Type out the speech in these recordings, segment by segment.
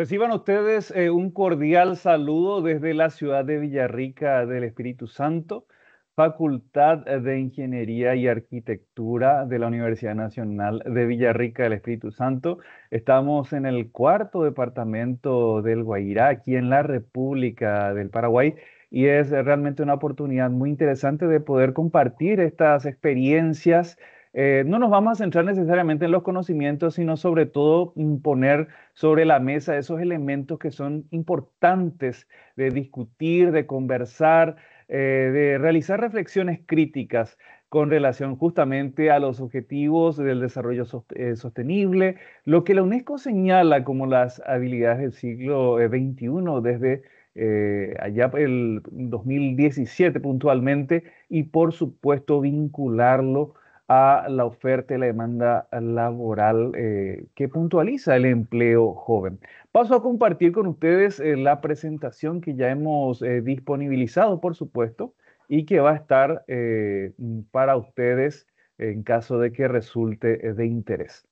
Reciban ustedes eh, un cordial saludo desde la ciudad de Villarrica del Espíritu Santo, Facultad de Ingeniería y Arquitectura de la Universidad Nacional de Villarrica del Espíritu Santo. Estamos en el cuarto departamento del Guairá, aquí en la República del Paraguay y es realmente una oportunidad muy interesante de poder compartir estas experiencias eh, no nos vamos a centrar necesariamente en los conocimientos, sino sobre todo poner sobre la mesa esos elementos que son importantes de discutir, de conversar, eh, de realizar reflexiones críticas con relación justamente a los objetivos del desarrollo eh, sostenible, lo que la UNESCO señala como las habilidades del siglo XXI desde allá el 2017 puntualmente y por supuesto vincularlo a la oferta y la demanda laboral eh, que puntualiza el empleo joven. Paso a compartir con ustedes eh, la presentación que ya hemos eh, disponibilizado, por supuesto, y que va a estar mm, para ustedes en caso de que resulte de interés.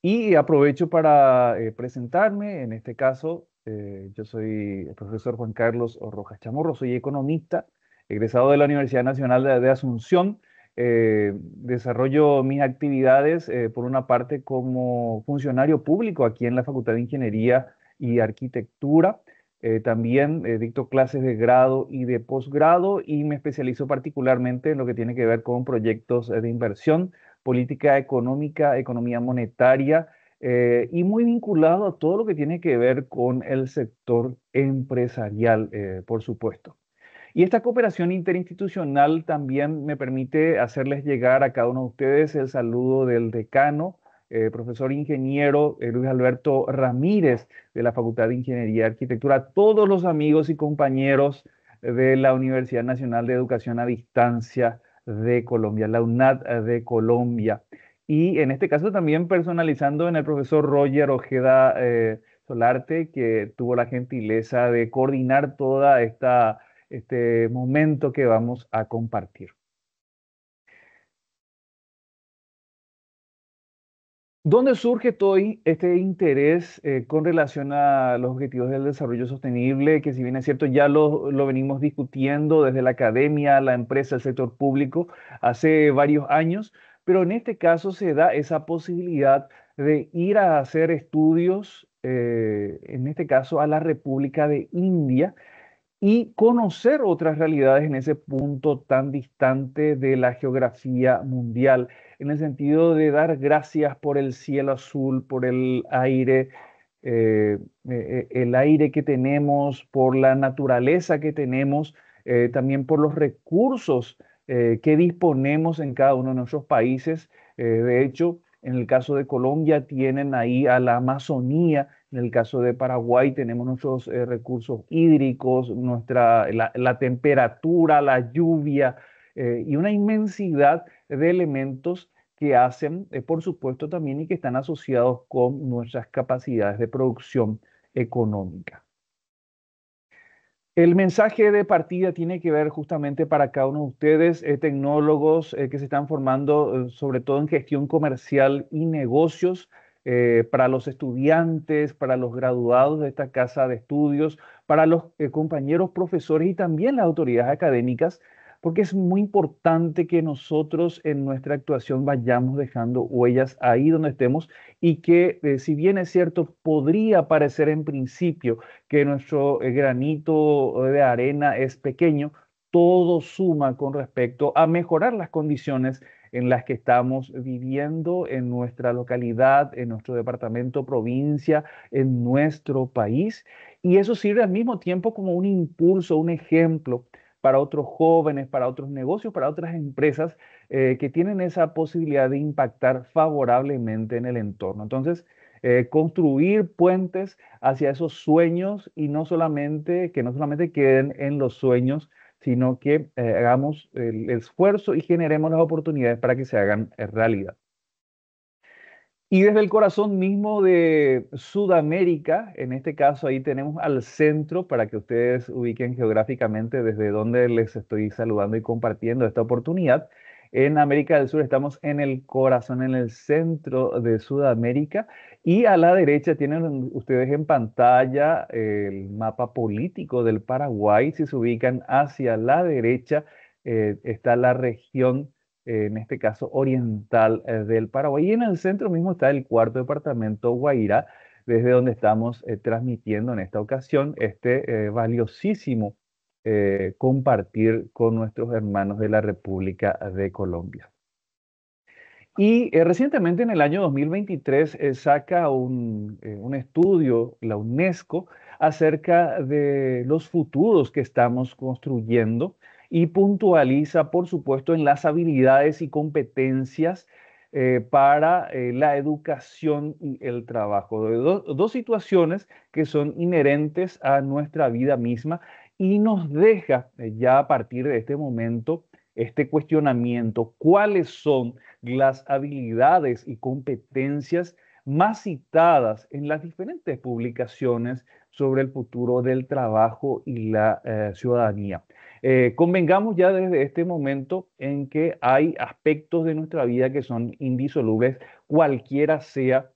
Y aprovecho para presentarme, en este caso, yo soy el profesor Juan Carlos Rojas Chamorro, soy economista, egresado de la Universidad Nacional de Asunción, eh, desarrollo mis actividades, eh, por una parte, como funcionario público aquí en la Facultad de Ingeniería y Arquitectura. Eh, también dicto clases de grado y de posgrado y me especializo particularmente en lo que tiene que ver con proyectos de inversión, política económica, economía monetaria y muy vinculado a todo lo que tiene que ver con el sector empresarial, por supuesto. Y esta cooperación interinstitucional también me permite hacerles llegar a cada uno de ustedes el saludo del decano, eh, profesor ingeniero eh, Luis Alberto Ramírez de la Facultad de Ingeniería y Arquitectura, a todos los amigos y compañeros de la Universidad Nacional de Educación a Distancia de Colombia, la UNAD de Colombia. Y en este caso también personalizando en el profesor Roger Ojeda eh, Solarte, que tuvo la gentileza de coordinar toda esta este momento que vamos a compartir. ¿Dónde surge hoy este interés eh, con relación a los objetivos del desarrollo sostenible? Que si bien es cierto, ya lo, venimos discutiendo desde la academia, la empresa, el sector público hace varios años, pero en este caso se da esa posibilidad de ir a hacer estudios, eh, en este caso a la República de India, y conocer otras realidades en ese punto tan distante de la geografía mundial, en el sentido de dar gracias por el cielo azul, por el aire, eh, e, e, el aire que tenemos, por la naturaleza que tenemos, eh, también por los recursos eh, que disponemos en cada uno de nuestros países. de hecho, en el caso de Colombia tienen ahí a la Amazonía, en el caso de Paraguay tenemos nuestros eh, recursos hídricos, nuestra, la, temperatura, la lluvia eh, y una inmensidad de elementos que hacen, eh, por supuesto, también y que están asociados con nuestras capacidades de producción económica. El mensaje de partida tiene que ver justamente para cada uno de ustedes, tecnólogos que se están formando sobre todo en gestión comercial y negocios, eh, para los estudiantes, para los graduados de esta casa de estudios, para los eh, compañeros profesores y también las autoridades académicas, porque es muy importante que nosotros en nuestra actuación vayamos dejando huellas ahí donde estemos y que eh, si bien es cierto, podría parecer en principio que nuestro granito de arena es pequeño, todo suma con respecto a mejorar las condiciones en las que estamos viviendo en nuestra localidad, en nuestro departamento, provincia, en nuestro país. Y eso sirve al mismo tiempo como un impulso, un ejemplo para otros jóvenes, para otros negocios, para otras empresas eh, que tienen esa posibilidad de impactar favorablemente en el entorno. Entonces, eh, construir puentes hacia esos sueños y no solamente que no solamente queden en los sueños, sino que eh, hagamos el esfuerzo y generemos las oportunidades para que se hagan eh, realidad. Y desde el corazón mismo de Sudamérica, en este caso ahí tenemos al centro para que ustedes ubiquen geográficamente desde donde les estoy saludando y compartiendo esta oportunidad. En América del Sur estamos en el corazón, en el centro de Sudamérica y a la derecha tienen ustedes en pantalla el mapa político del Paraguay. Si se ubican hacia la derecha, eh, está la región, eh, en este caso oriental eh, del Paraguay. Y en el centro mismo está el cuarto departamento Guairá, desde donde estamos transmitiendo en esta ocasión este valiosísimo compartir con nuestros hermanos de la República de Colombia. Y eh, recientemente, en el año 2023, eh, saca eh, un, estudio, la UNESCO, acerca de los futuros que estamos construyendo y puntualiza, por supuesto, en las habilidades y competencias para la educación y el trabajo. dos situaciones que son inherentes a nuestra vida misma y nos deja ya a partir de este momento este cuestionamiento, cuáles son las habilidades y competencias más citadas en las diferentes publicaciones sobre el futuro del trabajo y la eh, ciudadanía. Eh, convengamos ya desde este momento en que hay aspectos de nuestra vida que son indisolubles, cualquiera sea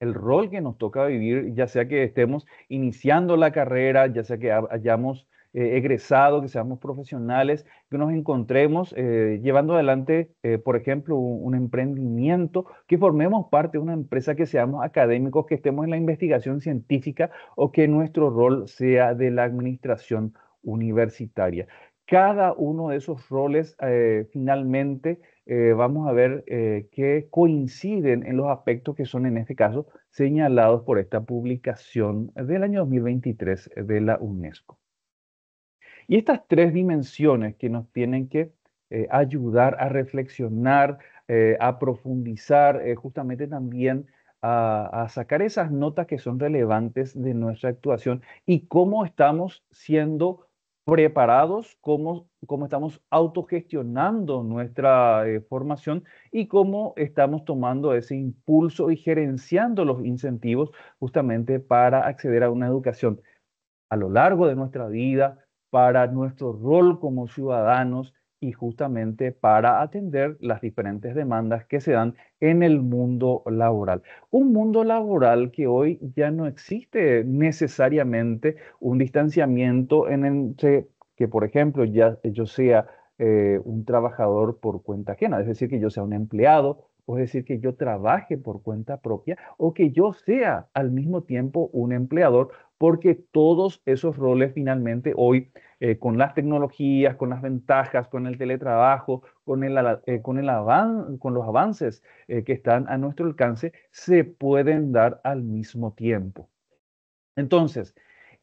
el rol que nos toca vivir, ya sea que estemos iniciando la carrera, ya sea que hayamos eh, egresados, que seamos profesionales, que nos encontremos eh, llevando adelante, eh, por ejemplo, un, emprendimiento, que formemos parte de una empresa, que seamos académicos, que estemos en la investigación científica o que nuestro rol sea de la administración universitaria. Cada uno de esos roles finalmente vamos a ver que coinciden en los aspectos que son en este caso señalados por esta publicación del año 2023 de la UNESCO. Y estas tres dimensiones que nos tienen que eh, ayudar a reflexionar, eh, a profundizar, eh, justamente también a, sacar esas notas que son relevantes de nuestra actuación y cómo estamos siendo preparados, cómo estamos autogestionando nuestra formación y cómo estamos tomando ese impulso y gerenciando los incentivos justamente para acceder a una educación a lo largo de nuestra vida, para nuestro rol como ciudadanos y justamente para atender las diferentes demandas que se dan en el mundo laboral. Un mundo laboral que hoy ya no existe necesariamente un distanciamiento en el que, por ejemplo, ya yo sea eh, un trabajador por cuenta ajena, es decir, que yo sea un empleado es decir, que yo trabaje por cuenta propia o que yo sea al mismo tiempo un empleador, porque todos esos roles finalmente hoy, eh, con las tecnologías, con las ventajas, con el teletrabajo, con, eh, con, con los avances eh, que están a nuestro alcance, se pueden dar al mismo tiempo. Entonces,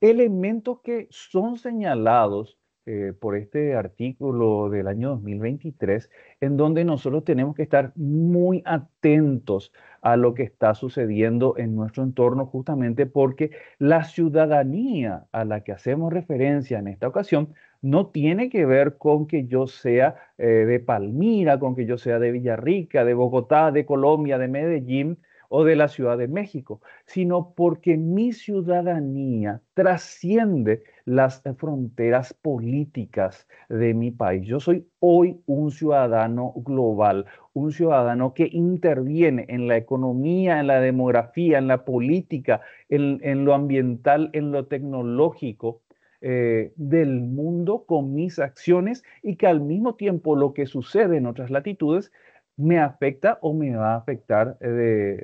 elementos que son señalados eh, por este artículo del año 2023, en donde nosotros tenemos que estar muy atentos a lo que está sucediendo en nuestro entorno, justamente porque la ciudadanía a la que hacemos referencia en esta ocasión no tiene que ver con que yo sea eh, de Palmira, con que yo sea de Villarrica, de Bogotá, de Colombia, de Medellín, o de la Ciudad de México, sino porque mi ciudadanía trasciende las fronteras políticas de mi país. Yo soy hoy un ciudadano global, un ciudadano que interviene en la economía, en la demografía, en la política, en, lo ambiental, en lo tecnológico, eh, del mundo con mis acciones y que al mismo tiempo lo que sucede en otras latitudes me afecta o me va a afectar eh,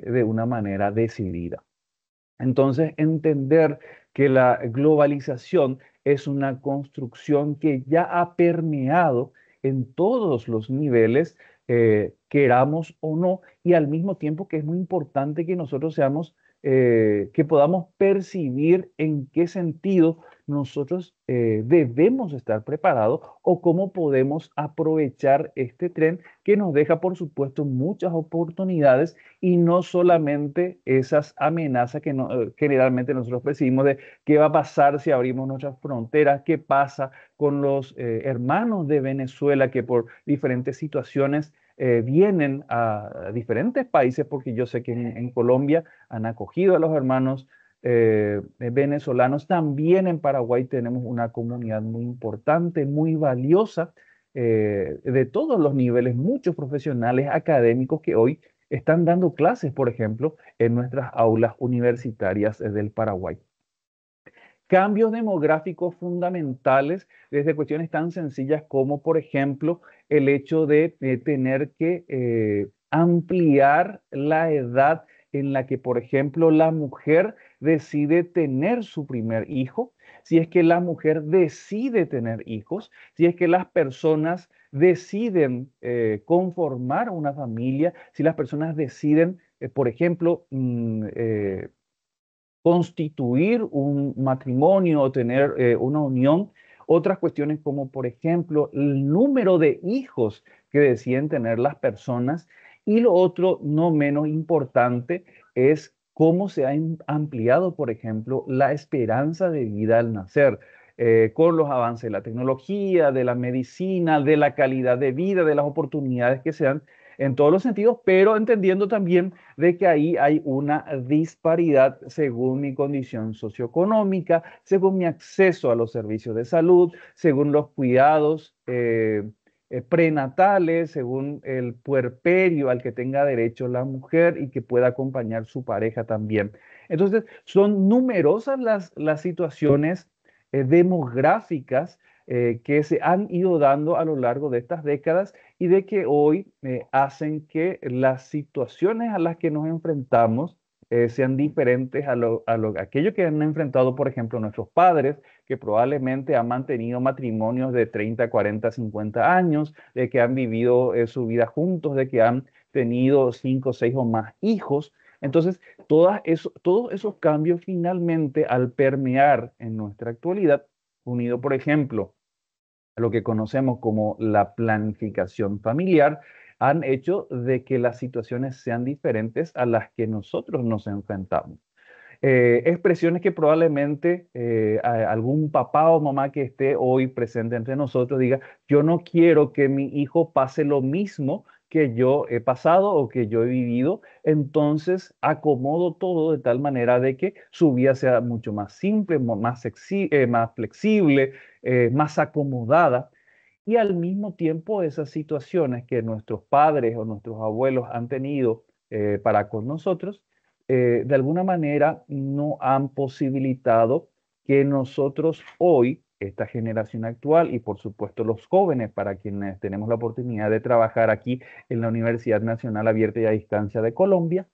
de, una manera decidida. Entonces, entender que la globalización es una construcción que ya ha permeado en todos los niveles, eh, queramos o no, y al mismo tiempo que es muy importante que nosotros seamos, eh, que podamos percibir en qué sentido nosotros eh, debemos estar preparados o cómo podemos aprovechar este tren que nos deja, por supuesto, muchas oportunidades y no solamente esas amenazas que eh, generalmente nosotros percibimos de qué va a pasar si abrimos nuestras fronteras, qué pasa con los eh, hermanos de Venezuela que por diferentes situaciones vienen a, diferentes países, porque yo sé que en Colombia han acogido a los hermanos eh, eh, venezolanos. También en Paraguay tenemos una comunidad muy importante, muy valiosa, eh, de todos los niveles, muchos profesionales académicos que hoy están dando clases, por ejemplo, en nuestras aulas universitarias del Paraguay. Cambios demográficos fundamentales desde cuestiones tan sencillas como, por ejemplo, el hecho de, tener que ampliar la edad en la que, por ejemplo, la mujer decide tener su primer hijo, si es que la mujer decide tener hijos, si es que las personas deciden eh, conformar una familia, si las personas deciden, eh, por ejemplo, mm, eh, constituir un matrimonio o tener una unión, otras cuestiones como, por ejemplo, el número de hijos que deciden tener las personas y lo otro, no menos importante, es cómo se ha ampliado, por ejemplo, la esperanza de vida al nacer. Eh, con los avances de la tecnología, de la medicina, de la calidad de vida, de las oportunidades que se dan en todos los sentidos, pero entendiendo también de que ahí hay una disparidad según mi condición socioeconómica, según mi acceso a los servicios de salud, según los cuidados eh, eh, prenatales, según el puerperio al que tenga derecho la mujer y que pueda acompañar su pareja también. Entonces, son numerosas las, situaciones eh, demográficas eh, que se han ido dando a lo largo de estas décadas y de que hoy hacen que las situaciones a las que nos enfrentamos sean diferentes a, lo, aquello que han enfrentado, por ejemplo, nuestros padres, que probablemente han mantenido matrimonios de 30, 40, 50 años, de que han vivido eh, su vida juntos, de que han tenido 5, 6 o más hijos. Entonces, todos esos cambios finalmente al permear en nuestra actualidad, unido, por ejemplo, a lo que conocemos como la planificación familiar, han hecho de que las situaciones sean diferentes a las que nosotros nos enfrentamos. Eh, expresiones que probablemente eh, algún papá o mamá que esté hoy presente entre nosotros diga, yo no quiero que mi hijo pase lo mismo que yo he pasado o que yo he vivido, entonces acomodo todo de tal manera de que su vida sea mucho más simple, eh, más, flexible, más acomodada. Y al mismo tiempo esas situaciones que nuestros padres o nuestros abuelos han tenido para con nosotros, eh, de alguna manera no han posibilitado que nosotros hoy, esta generación actual y por supuesto los jóvenes para quienes tenemos la oportunidad de trabajar aquí en la Universidad Nacional Abierta y a Distancia de Colombia,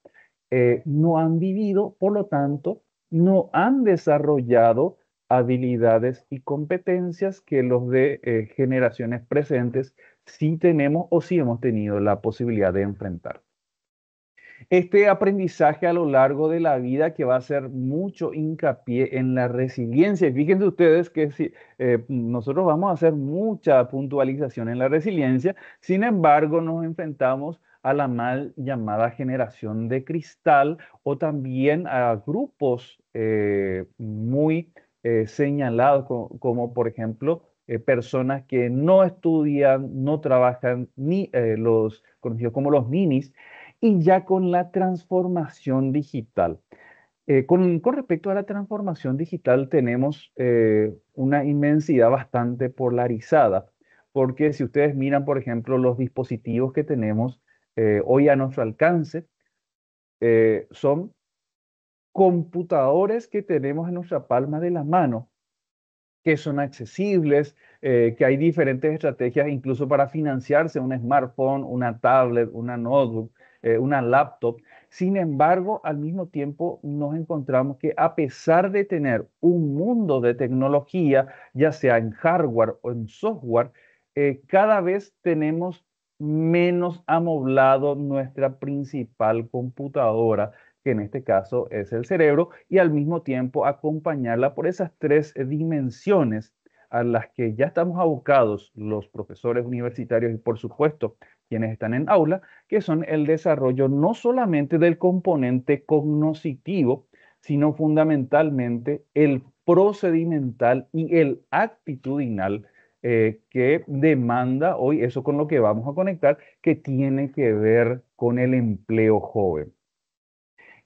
eh, no han vivido, por lo tanto, no han desarrollado habilidades y competencias que los de eh, generaciones presentes sí tenemos o sí hemos tenido la posibilidad de enfrentar. Este aprendizaje a lo largo de la vida que va a ser mucho hincapié en la resiliencia. Fíjense ustedes que si, eh, nosotros vamos a hacer mucha puntualización en la resiliencia, sin embargo nos enfrentamos a la mal llamada generación de cristal o también a grupos eh, muy eh, señalados como, por ejemplo personas que no estudian, no trabajan, ni los conocidos como los minis y ya con la transformación digital. Eh, con, respecto a la transformación digital tenemos eh, una inmensidad bastante polarizada, porque si ustedes miran, por ejemplo, los dispositivos que tenemos eh, hoy a nuestro alcance, son computadores que tenemos en nuestra palma de la mano, que son accesibles, que hay diferentes estrategias incluso para financiarse un smartphone, una tablet, una notebook. Eh, una laptop. Sin embargo, al mismo tiempo nos encontramos que a pesar de tener un mundo de tecnología, ya sea en hardware o en software, eh, cada vez tenemos menos amoblado nuestra principal computadora, que en este caso es el cerebro, y al mismo tiempo acompañarla por esas tres dimensiones a las que ya estamos abocados los profesores universitarios y por supuesto quienes están en aula, que son el desarrollo no solamente del componente cognoscitivo, sino fundamentalmente el procedimental y el actitudinal eh, que demanda hoy, eso con lo que vamos a conectar, que tiene que ver con el empleo joven.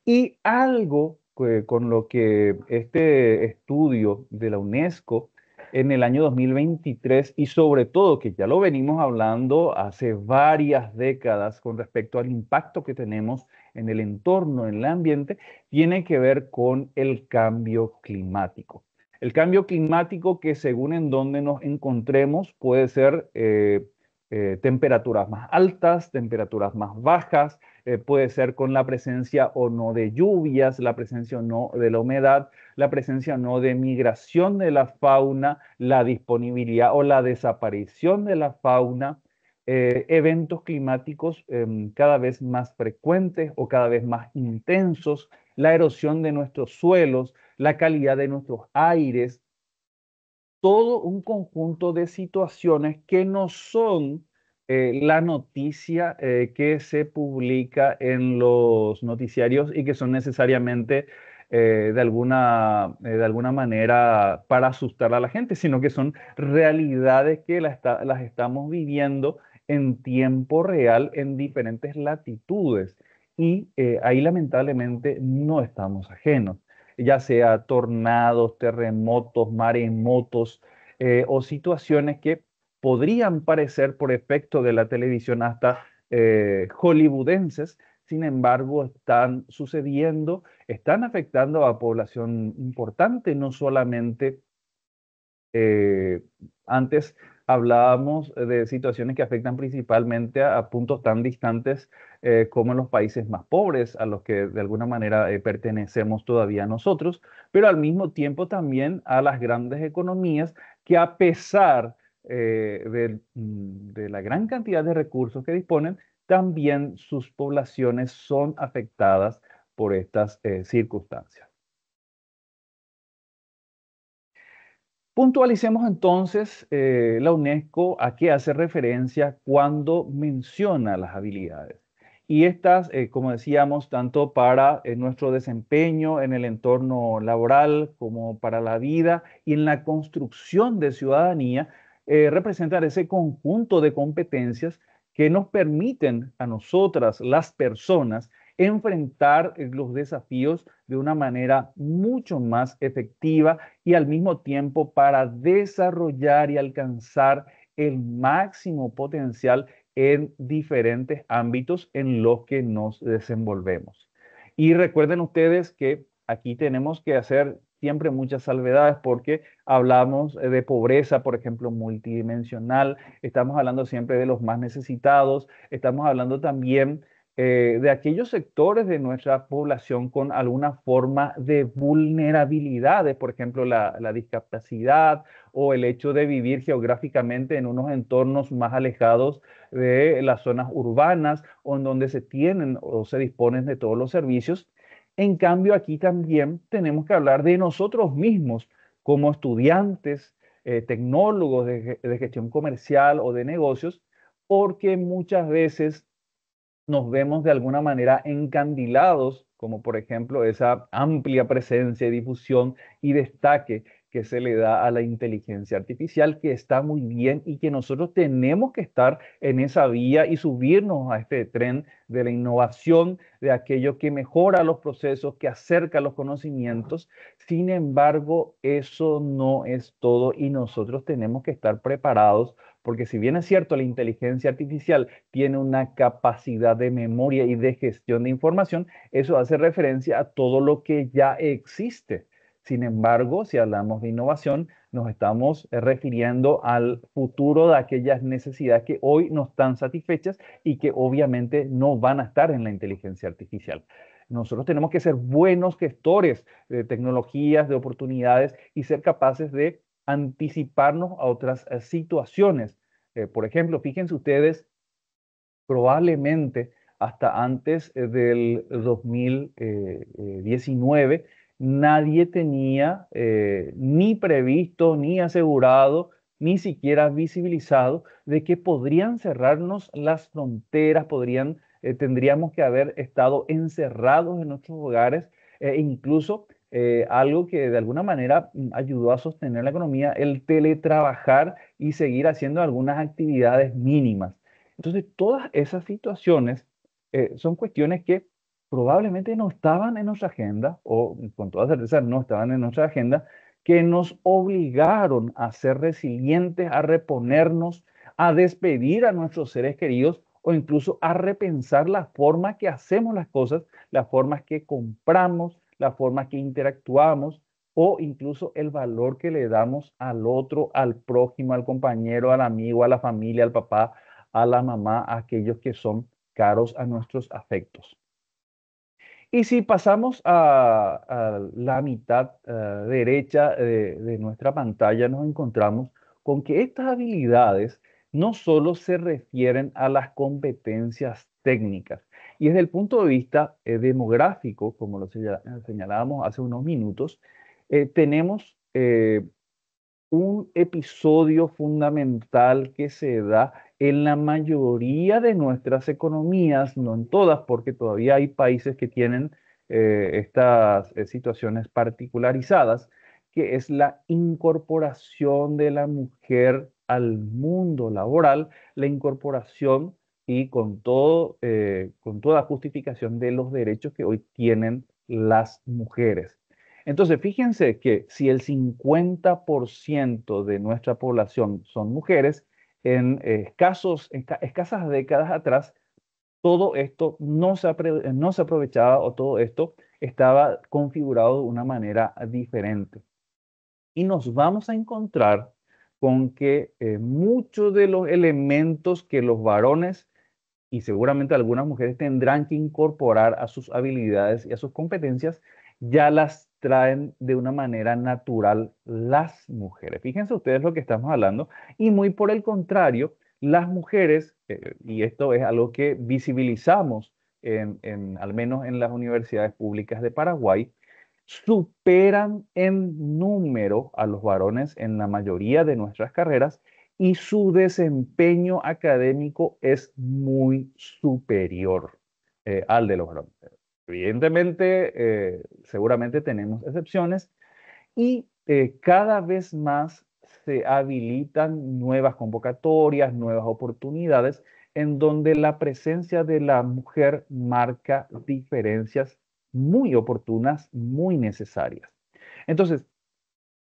Y algo eh, con lo que este estudio de la UNESCO en el año 2023 y sobre todo que ya lo venimos hablando hace varias décadas con respecto al impacto que tenemos en el entorno, en el ambiente, tiene que ver con el cambio climático. El cambio climático que según en donde nos encontremos puede ser eh, eh, temperaturas más altas, temperaturas más bajas, eh, puede ser con la presencia o no de lluvias, la presencia o no de la humedad, la presencia no de migración de la fauna, la disponibilidad o la desaparición de la fauna, eh, eventos climáticos em, cada vez más frecuentes o cada vez más intensos, la erosión de nuestros suelos, la calidad de nuestros aires, todo un conjunto de situaciones que no son eh, la noticia eh, que se publica en los noticiarios y que son necesariamente eh, de, alguna, eh, de alguna manera para asustar a la gente, sino que son realidades que las estamos viviendo en tiempo real en diferentes latitudes. Y eh, ahí lamentablemente no estamos ajenos, ya sea tornados, terremotos, maremotos o situaciones que podrían parecer por efecto de la televisión hasta hollywoodenses, sin embargo, están sucediendo, están afectando a población importante, no solamente eh, antes hablábamos de situaciones que afectan principalmente a, puntos tan distantes eh, como los países más pobres, a los que de alguna manera eh, pertenecemos todavía nosotros, pero al mismo tiempo también a las grandes economías que a pesar mm, de, la gran cantidad de recursos que disponen, también sus poblaciones son afectadas por estas eh, circunstancias. Puntualicemos entonces eh, la UNESCO a qué hace referencia cuando menciona las habilidades. Y estas, eh, como decíamos, tanto para nuestro desempeño en el entorno laboral como para la vida y en la construcción de ciudadanía, representan ese conjunto de competencias que nos permiten a nosotras, las personas, enfrentar los desafíos de una manera mucho más efectiva y al mismo tiempo para desarrollar y alcanzar el máximo potencial en diferentes ámbitos en los que nos desenvolvemos. Y recuerden ustedes que aquí tenemos que hacer siempre muchas salvedades porque hablamos eh, de pobreza, por ejemplo, multidimensional, estamos hablando siempre de los más necesitados, estamos hablando también eh, de aquellos sectores de nuestra población con alguna forma de vulnerabilidades, por ejemplo, la, la, discapacidad o el hecho de vivir geográficamente en unos entornos más alejados de las zonas urbanas o en donde se tienen o se disponen de todos los servicios en cambio, aquí también tenemos que hablar de nosotros mismos como estudiantes, eh, tecnólogos de, de gestión comercial o de negocios, porque muchas veces nos vemos de alguna manera encandilados, como por ejemplo esa amplia presencia, difusión y destaque que se le da a la inteligencia artificial, que está muy bien y que nosotros tenemos que estar en esa vía y subirnos a este tren de la innovación, de aquello que mejora los procesos, que acerca los conocimientos. Sin embargo, eso no es todo y nosotros tenemos que estar preparados porque si bien es cierto, la inteligencia artificial tiene una capacidad de memoria y de gestión de información, eso hace referencia a todo lo que ya existe. Sin embargo, si hablamos de innovación, nos estamos eh, refiriendo al futuro de aquellas necesidades que hoy no están satisfechas y que obviamente no van a estar en la inteligencia artificial. Nosotros tenemos que ser buenos gestores de tecnologías, de oportunidades y ser capaces de anticiparnos a otras eh, situaciones. Eh, por ejemplo, fíjense ustedes, probablemente hasta antes del 2019, nadie tenía eh, ni previsto, ni asegurado, ni siquiera visibilizado de que podrían cerrarnos las fronteras, podrían, eh, tendríamos que haber estado encerrados en nuestros hogares eh, e incluso algo que de alguna manera mm, ayudó a sostener la economía, el teletrabajar y seguir haciendo algunas actividades mínimas. Entonces, todas esas situaciones son cuestiones que probablemente no estaban en nuestra agenda, o con toda certeza no estaban en nuestra agenda, que nos obligaron a ser resilientes, a reponernos, a despedir a nuestros seres queridos o incluso a repensar la forma que hacemos las cosas, las formas que compramos, la forma que interactuamos o incluso el valor que le damos al otro, al prójimo, al compañero, al amigo, a la familia, al papá, a la mamá, a aquellos que son caros a nuestros afectos. Y si pasamos a, la mitad eh, derecha eh, de, nuestra pantalla, nos encontramos con que estas habilidades no solo se refieren a las competencias técnicas. Y desde el punto de vista eh, demográfico, como lo señalábamos hace unos minutos, tenemos un episodio fundamental que se da en la mayoría de nuestras economías, no en todas, porque todavía hay países que tienen eh, estas eh, situaciones particularizadas, que es la incorporación de la mujer al mundo laboral, la incorporación y con, eh, con toda justificación de los derechos que hoy tienen las mujeres. Entonces, fíjense que si el 50% de nuestra población son mujeres, en eh, escasos, escasas décadas atrás, todo esto no se, aprovechaba o todo esto estaba configurado de una manera diferente. Y nos vamos a encontrar con que eh, muchos de los elementos que los varones y seguramente algunas mujeres tendrán que incorporar a sus habilidades y a sus competencias, ya las traen de una manera natural las mujeres. Fíjense ustedes lo que estamos hablando y muy por el contrario, las mujeres, eh, y esto es algo que visibilizamos en, al menos en las universidades públicas de Paraguay, superan en número a los varones en la mayoría de nuestras carreras y su desempeño académico es muy superior eh, al de los varones. Evidentemente, eh, seguramente tenemos excepciones y eh, cada vez más se habilitan nuevas convocatorias, nuevas oportunidades en donde la presencia de la mujer marca diferencias muy oportunas, muy necesarias. Entonces,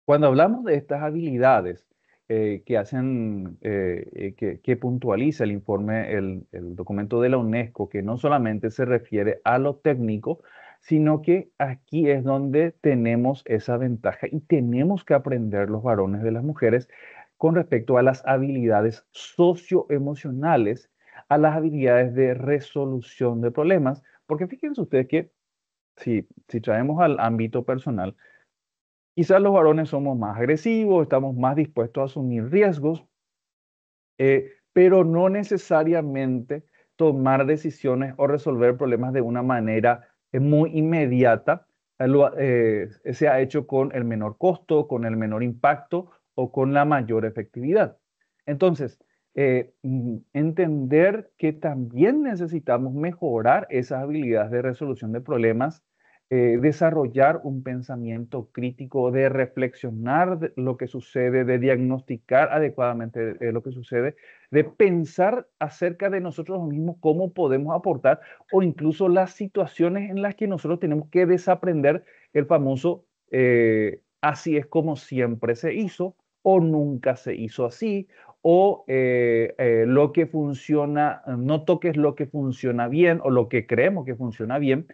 cuando hablamos de estas habilidades eh, que hacen, eh, eh, que, puntualiza el informe, el, documento de la UNESCO, que no solamente se refiere a lo técnico, sino que aquí es donde tenemos esa ventaja y tenemos que aprender los varones de las mujeres con respecto a las habilidades socioemocionales, a las habilidades de resolución de problemas, porque fíjense ustedes que si, si traemos al ámbito personal, Quizás los varones somos más agresivos, estamos más dispuestos a asumir riesgos, eh, pero no necesariamente tomar decisiones o resolver problemas de una manera eh, muy inmediata eh, se ha hecho con el menor costo, con el menor impacto o con la mayor efectividad. Entonces, entender que también necesitamos mejorar esas habilidades de resolución de problemas eh, desarrollar un pensamiento crítico, de reflexionar lo que sucede, de diagnosticar adecuadamente eh, lo que sucede, de pensar acerca de nosotros mismos cómo podemos aportar o incluso las situaciones en las que nosotros tenemos que desaprender el famoso eh, así es como siempre se hizo o nunca se hizo así o lo que funciona, no toques lo que funciona bien o lo que creemos que funciona bien,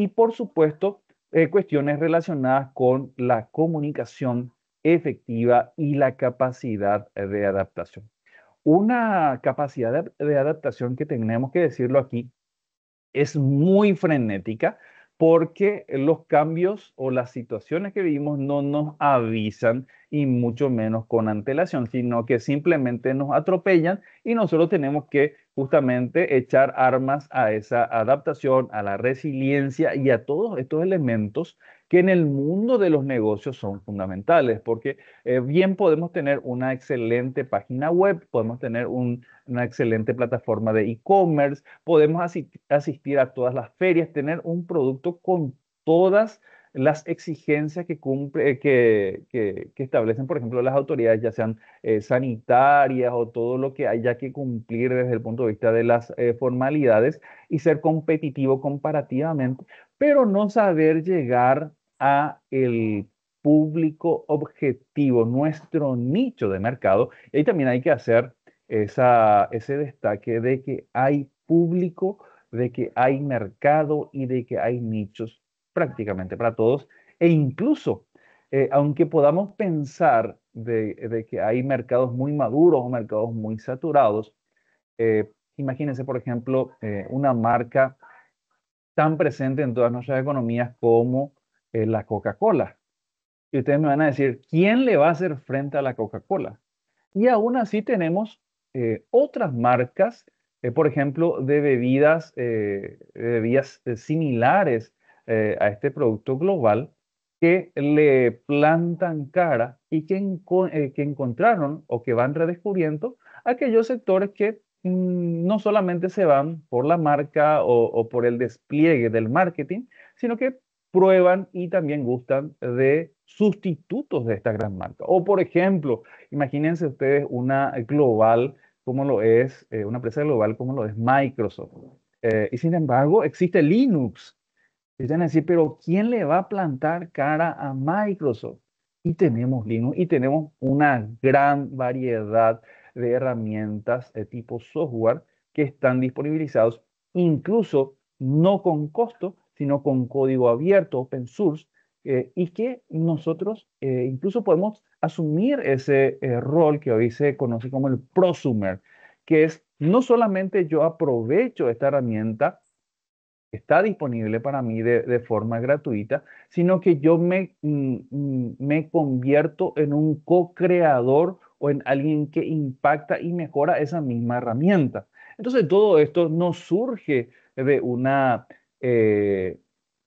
y por supuesto eh, cuestiones relacionadas con la comunicación efectiva y la capacidad de adaptación. Una capacidad de adaptación que tenemos que decirlo aquí es muy frenética porque los cambios o las situaciones que vivimos no nos avisan y mucho menos con antelación, sino que simplemente nos atropellan y nosotros tenemos que justamente echar armas a esa adaptación, a la resiliencia y a todos estos elementos que en el mundo de los negocios son fundamentales, porque eh, bien podemos tener una excelente página web, podemos tener una excelente plataforma de e-commerce, podemos asistir, a todas las ferias, tener un producto con todas las exigencias que, cumple, eh, que, establecen, por ejemplo, las autoridades, ya sean eh, sanitarias o todo lo que haya que cumplir desde el punto de vista de las formalidades y ser competitivo comparativamente, pero no saber llegar a el público objetivo, nuestro nicho de mercado. Y también hay que hacer ese destaque de que hay público, de que hay mercado y de que hay nichos prácticamente para todos. E incluso, eh, aunque podamos pensar de, que hay mercados muy maduros o mercados muy saturados, eh, imagínense, por ejemplo, eh, una marca tan presente en todas nuestras economías como eh, la Coca-Cola. Y ustedes me van a decir, ¿quién le va a hacer frente a la Coca-Cola? Y aún así tenemos eh, otras marcas, eh, por ejemplo, de bebidas, bebidas similares a este producto global que le plantan cara y que, encontraron o que van redescubriendo aquellos sectores que mm, no solamente se van por la marca o, por el despliegue del marketing, sino que prueban y también gustan de sustitutos de esta gran marca. O por ejemplo, imagínense ustedes una global como lo es, eh, una empresa global como lo es Microsoft. Eh, y sin embargo, existe Linux. Y van decir, pero ¿quién le va a plantar cara a Microsoft? Y tenemos Linux y tenemos una gran variedad de herramientas de tipo software que están disponibilizados, incluso no con costo, sino con código abierto, open source, eh, y que nosotros eh, incluso podemos asumir ese eh, rol que hoy se conoce como el prosumer, que es no solamente yo aprovecho esta herramienta, está disponible para mí de, forma gratuita, sino que yo me, mm, mm, me convierto en un co-creador o en alguien que impacta y mejora esa misma herramienta. Entonces todo esto no surge de una eh,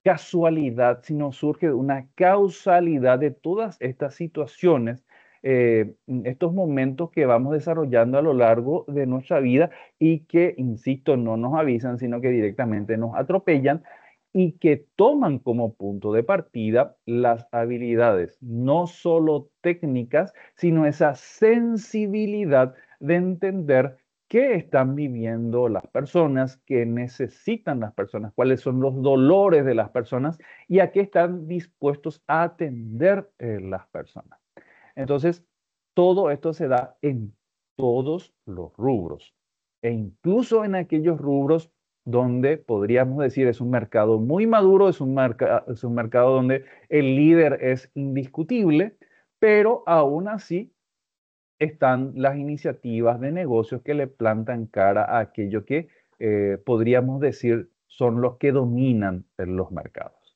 casualidad, sino surge una causalidad de todas estas situaciones, eh, estos momentos que vamos desarrollando a lo largo de nuestra vida y que, insisto, no nos avisan, sino que directamente nos atropellan y que toman como punto de partida las habilidades, no solo técnicas, sino esa sensibilidad de entender qué están viviendo las personas, qué necesitan las personas, cuáles son los dolores de las personas y a qué están dispuestos a atender eh, las personas. Entonces, todo esto se da en todos los rubros e incluso en aquellos rubros donde podríamos decir es un mercado muy maduro, es un, es un mercado donde el líder es indiscutible, pero aún así están las iniciativas de negocios que le plantan cara a aquello que eh, podríamos decir son los que dominan los mercados.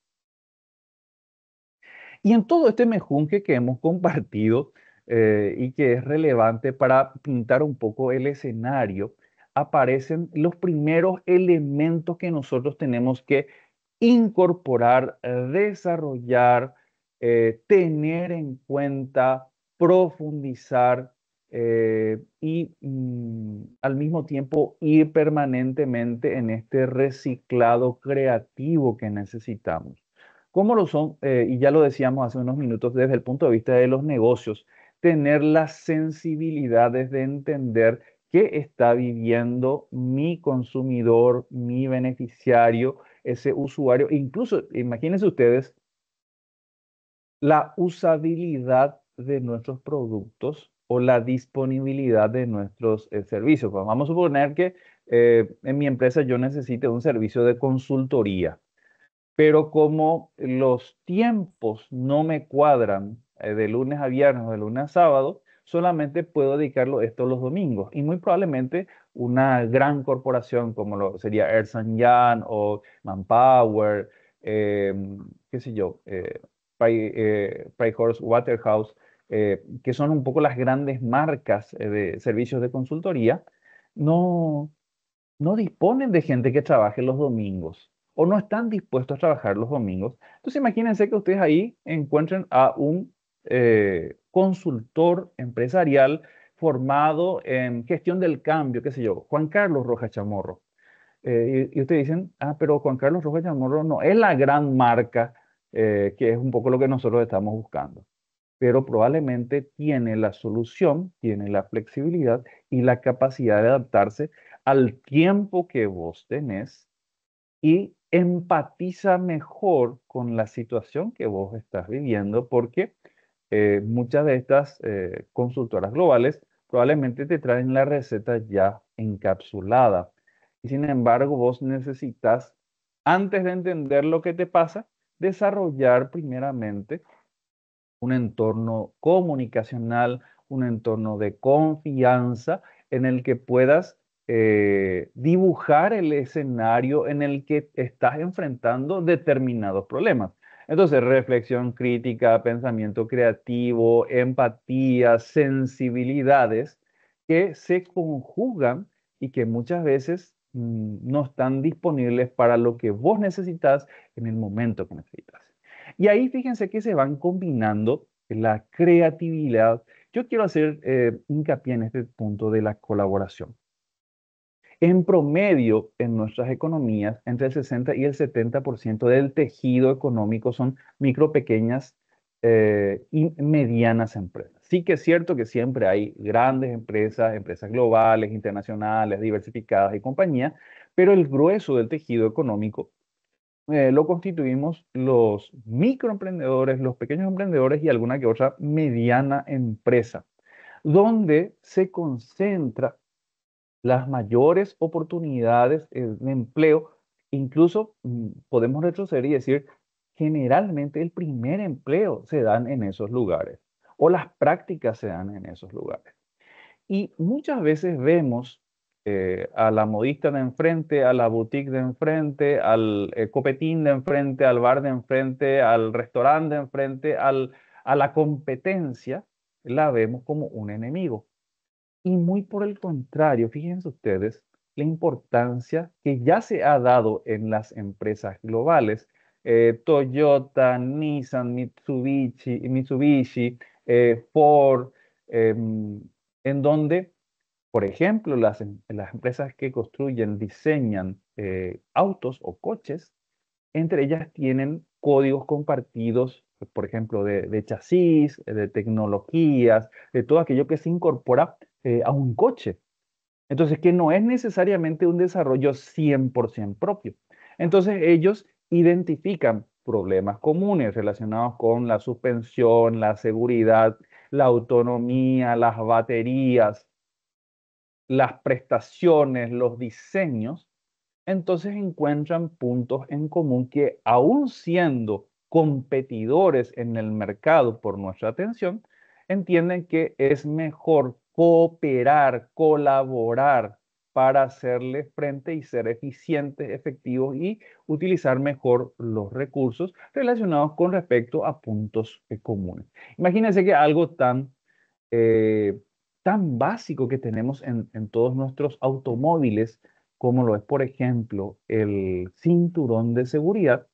Y en todo este mejunje que hemos compartido eh, y que es relevante para pintar un poco el escenario, aparecen los primeros elementos que nosotros tenemos que incorporar, desarrollar, eh, tener en cuenta, profundizar eh, y mm, al mismo tiempo ir permanentemente en este reciclado creativo que necesitamos. ¿Cómo lo son? Eh, y ya lo decíamos hace unos minutos desde el punto de vista de los negocios, tener las sensibilidades de entender qué está viviendo mi consumidor, mi beneficiario, ese usuario. Incluso, imagínense ustedes, la usabilidad de nuestros productos o la disponibilidad de nuestros eh, servicios. Pues, vamos a suponer que eh, en mi empresa yo necesite un servicio de consultoría, pero como los tiempos no me cuadran eh, de lunes a viernes o de lunes a sábado, solamente puedo dedicarlo esto los domingos. Y muy probablemente una gran corporación como lo sería Ersan Young o Manpower, qué sé yo, Horse Waterhouse, eh, que son un poco las grandes marcas eh, de servicios de consultoría, no, disponen de gente que trabaje los domingos o no están dispuestos a trabajar los domingos. Entonces imagínense que ustedes ahí encuentren a un eh, consultor empresarial formado en gestión del cambio, qué sé yo, Juan Carlos Rojas Chamorro. y, ustedes dicen, ah, pero Juan Carlos Rojas Chamorro no es la gran marca que es un poco lo que nosotros estamos buscando pero probablemente tiene la solución, tiene la flexibilidad y la capacidad de adaptarse al tiempo que vos tenés y empatiza mejor con la situación que vos estás viviendo porque eh, muchas de estas eh, consultoras globales probablemente te traen la receta ya encapsulada. Y sin embargo, vos necesitas, antes de entender lo que te pasa, desarrollar primeramente un entorno comunicacional, un entorno de confianza en el que puedas eh, dibujar el escenario en el que estás enfrentando determinados problemas. Entonces, reflexión crítica, pensamiento creativo, empatía, sensibilidades que se conjugan y que muchas veces mm, no están disponibles para lo que vos necesitas en el momento que necesitas. Y ahí fíjense que se van combinando la creatividad. Yo quiero hacer eh, hincapié en este punto de la colaboración. En promedio, en nuestras economías, entre el 60 y el 70% del tejido económico son micro, pequeñas eh, y medianas empresas. Sí que es cierto que siempre hay grandes empresas, empresas globales, internacionales, diversificadas y compañías, pero el grueso del tejido económico eh, lo constituimos los microemprendedores, los pequeños emprendedores y alguna que otra mediana empresa, donde se concentra las mayores oportunidades eh, de empleo. Incluso mm, podemos retroceder y decir, generalmente el primer empleo se dan en esos lugares o las prácticas se dan en esos lugares. Y muchas veces vemos eh, a la modista de enfrente, a la boutique de enfrente, al eh, copetín de enfrente, al bar de enfrente, al restaurante de enfrente, a la competencia, la vemos como un enemigo. Y muy por el contrario, fíjense ustedes la importancia que ya se ha dado en las empresas globales. Eh, Toyota, Nissan, Mitsubishi, Mitsubishi Ford, em, en donde por ejemplo, em, las, empresas que construyen, diseñan eh, autos o coches, entre ellas tienen códigos compartidos, por ejemplo, de, chasis, de tecnologías, de todo aquello que se incorpora eh, a un coche. Entonces, que no es necesariamente un desarrollo 100% propio. Entonces, ellos identifican problemas comunes relacionados con la suspensión, la seguridad, la autonomía, las baterías, las prestaciones, los diseños, entonces encuentran puntos en común que aún siendo competidores en el mercado por nuestra atención, entienden que es mejor cooperar, colaborar para hacerles frente y ser eficientes, efectivos y utilizar mejor los recursos relacionados con respecto a puntos comunes. Imagínense que algo tan eh, tan básico que tenemos en, todos nuestros automóviles, como lo es, por ejemplo, el cinturón de seguridad,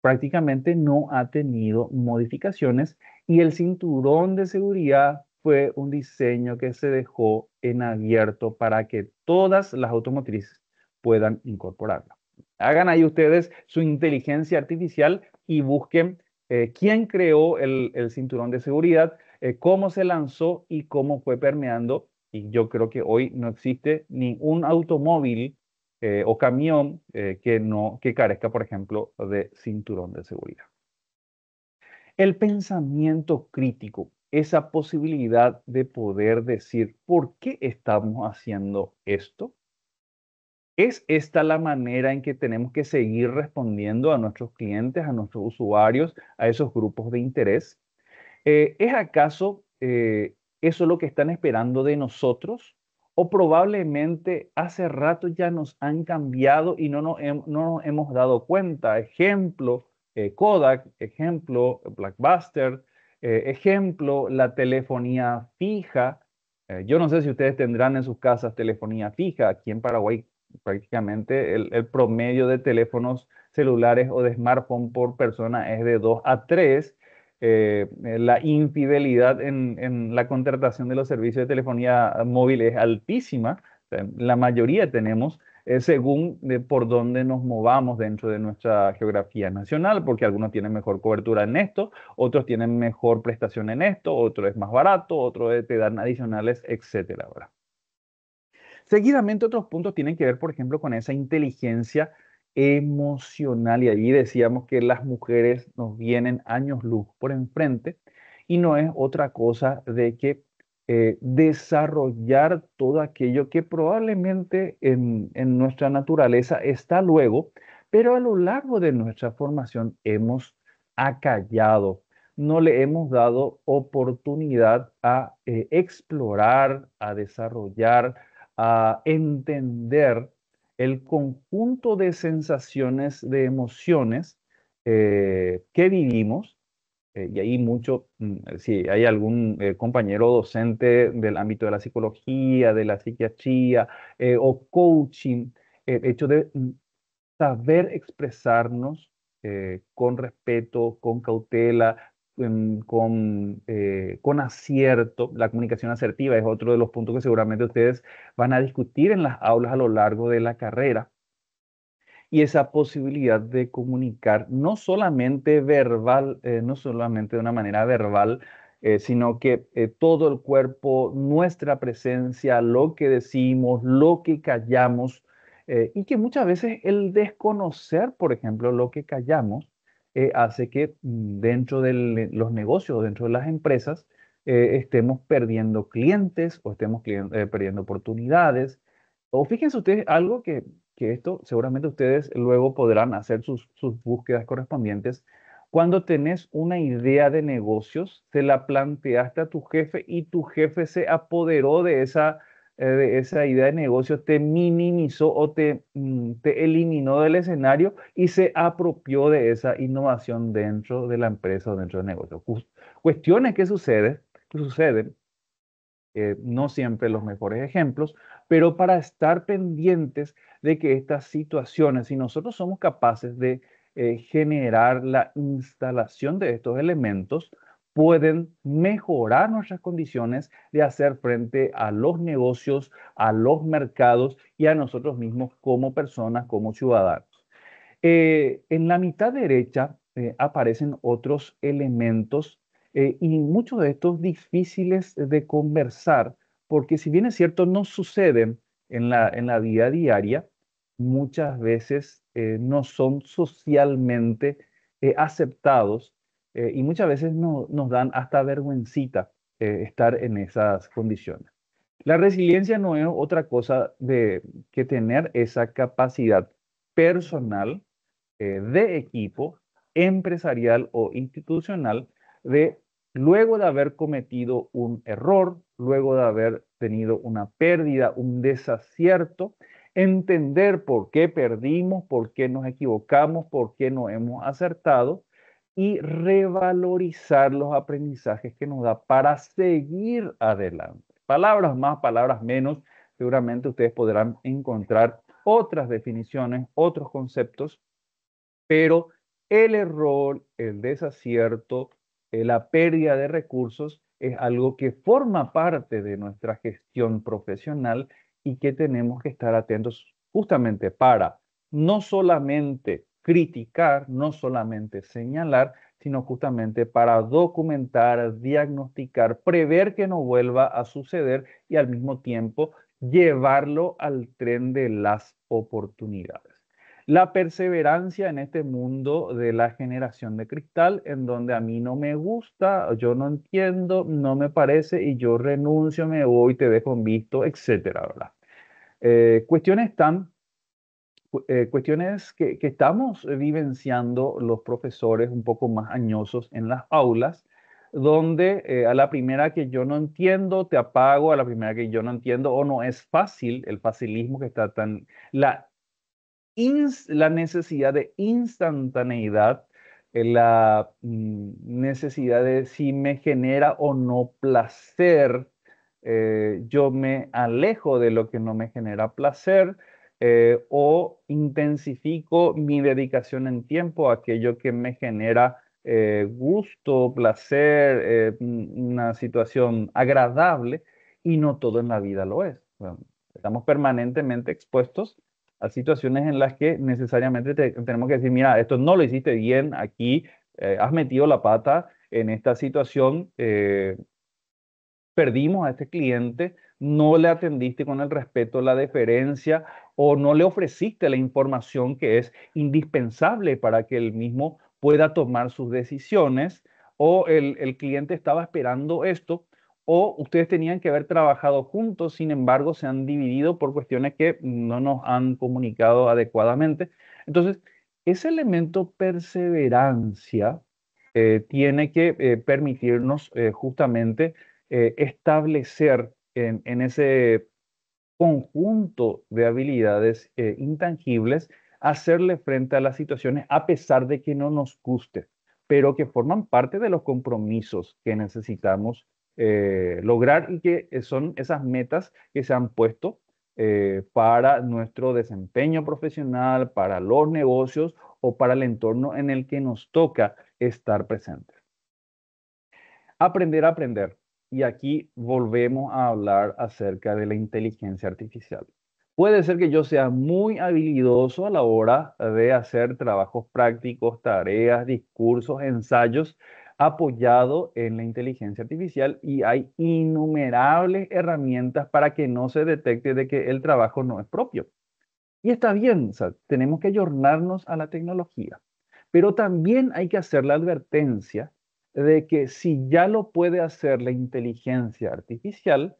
prácticamente no ha tenido modificaciones y el cinturón de seguridad fue un diseño que se dejó en abierto para que todas las automotrices puedan incorporarlo. Hagan ahí ustedes su inteligencia artificial y busquen eh, quién creó el, el cinturón de seguridad, eh, cómo se lanzó y cómo fue permeando. Y yo creo que hoy no existe ningún automóvil eh, o camión eh, que, no, que carezca, por ejemplo, de cinturón de seguridad. El pensamiento crítico, esa posibilidad de poder decir, ¿por qué estamos haciendo esto? ¿Es esta la manera en que tenemos que seguir respondiendo a nuestros clientes, a nuestros usuarios, a esos grupos de interés? Eh, ¿Es acaso eh, eso lo que están esperando de nosotros? ¿O probablemente hace rato ya nos han cambiado y no nos, hemos dado cuenta? Ejemplo, eh, Kodak, ejemplo, Blackbuster, ejemplo, la telefonía fija. yo no sé si ustedes tendrán en sus casas telefonía fija. Aquí en Paraguay prácticamente el, el promedio de teléfonos celulares o de smartphone por persona es de 2 a 3 eh, eh, la infidelidad en, la contratación de los servicios de telefonía móvil es altísima. La mayoría tenemos, eh, según por dónde nos movamos dentro de nuestra geografía nacional, porque algunos tienen mejor cobertura en esto, otros tienen mejor prestación en esto, otro es más barato, otro te dan adicionales, etcétera. Seguidamente, otros puntos tienen que ver, por ejemplo, con esa inteligencia emocional. Y allí decíamos que las mujeres nos vienen años luz por enfrente y no es otra cosa de que eh, desarrollar todo aquello que probablemente en, nuestra naturaleza está luego, pero a lo largo de nuestra formación hemos acallado, no le hemos dado oportunidad a eh, explorar, a desarrollar, a entender el conjunto de sensaciones, de emociones eh, que vivimos, eh, y hay mucho, mm, si hay algún eh, compañero docente del ámbito de la psicología, de la psiquiatría o coaching, el hecho de mm, saber expresarnos con respeto, con cautela, con, eh, con acierto. La comunicación asertiva es otro de los puntos que seguramente ustedes van a discutir en las aulas a lo largo de la carrera. Y esa posibilidad de comunicar no solamente verbal, eh, no solamente de una manera verbal, eh, sino que todo el cuerpo, nuestra presencia, lo que decimos, lo que callamos, y que muchas veces el desconocer, por ejemplo, lo que callamos, eh, hace que dentro de eh, los negocios, dentro de las empresas, eh, estemos perdiendo clientes o estemos perdiendo oportunidades. O fíjense ustedes algo que, esto seguramente ustedes luego podrán hacer sus, sus búsquedas correspondientes. Cuando tenés una idea de negocios, te la planteaste a tu jefe y tu jefe se apoderó de esa eh, esa idea de negocio te minimizó o mm, te, eliminó del escenario y se apropió de esa innovación dentro de la empresa o dentro del negocio. Cuestiones que suceden, suceden eh, no siempre los mejores ejemplos, pero para estar pendientes de que estas situaciones, si nosotros somos capaces de eh, generar la instalación de estos elementos, pueden mejorar nuestras condiciones de hacer frente a los negocios, a los mercados y a nosotros mismos como personas, como ciudadanos. Eh, en la mitad derecha eh, aparecen otros elementos eh, y muchos de estos difíciles de conversar, porque si bien es cierto, no suceden en la, en la vida diaria, muchas veces no son socialmente aceptados eh, y muchas veces nos dan hasta vergüencita eh, estar en esas condiciones. La resiliencia no es otra cosa que tener esa capacidad personal, eh, de equipo, empresarial o institucional, de luego de haber cometido un error, luego de haber tenido una pérdida, un desacierto, entender por qué perdimos, por qué nos equivocamos, por qué no hemos acertado y revalorizar los aprendizajes que nos da para seguir adelante. Palabras más, palabras menos. Seguramente ustedes podrán encontrar otras definiciones, otros conceptos, pero el error, el desacierto, eh, la pérdida de recursos es algo que forma parte de nuestra gestión profesional y que tenemos que estar atentos justamente para no solamente criticar, no solamente señalar, sino justamente para documentar, diagnosticar, prever que no vuelva a suceder y al mismo tiempo llevarlo al tren de las oportunidades. La perseverancia en este mundo de la generación de cristal, en donde a mí no me gusta, yo no entiendo, no me parece y yo renuncio, me voy, te dejo en visto, etcétera, eh, cuestiones tan eh, cuestiones que, estamos vivenciando los profesores un poco más añosos en las aulas, donde eh, a la primera que yo no entiendo, te apago, a la primera que yo no entiendo, o no es fácil, el facilismo que está tan... La, necesidad de instantaneidad, eh, la mm, necesidad de si me genera o no placer, yo me alejo de lo que no me genera placer, eh, o intensifico mi dedicación en tiempo a aquello que me genera eh, gusto, placer, eh, una situación agradable y no todo en la vida lo es. estamos permanentemente expuestos a situaciones en las que necesariamente tenemos que decir, mira, esto no lo hiciste bien aquí, has metido la pata en esta situación, perdimos a este cliente, no le atendiste con el respeto, la deferencia o no le ofreciste la información que es indispensable para que el mismo pueda tomar sus decisiones o el, cliente estaba esperando esto o ustedes tenían que haber trabajado juntos, sin embargo se han dividido por cuestiones que no nos han comunicado adecuadamente. Entonces, ese elemento perseverancia eh, tiene que eh, permitirnos eh, justamente establecer en, ese conjunto de habilidades eh, intangibles, hacerle frente a las situaciones a pesar de que no nos guste, pero que forman parte de los compromisos que necesitamos eh, lograr y que eh, son esas metas que se han puesto para nuestro desempeño profesional, para los negocios o para el entorno en el que nos toca estar presentes. Aprender a aprender y aquí volvemos a hablar acerca de la inteligencia artificial. Puede ser que yo sea muy habilidoso a la hora de hacer trabajos prácticos, tareas, discursos, ensayos, apoyado en la inteligencia artificial y hay innumerables herramientas para que no se detecte de que el trabajo no es propio. Y está bien, tenemos que ayornarnos a la tecnología, pero también hay que hacer la advertencia de que si ya lo puede hacer la inteligencia artificial,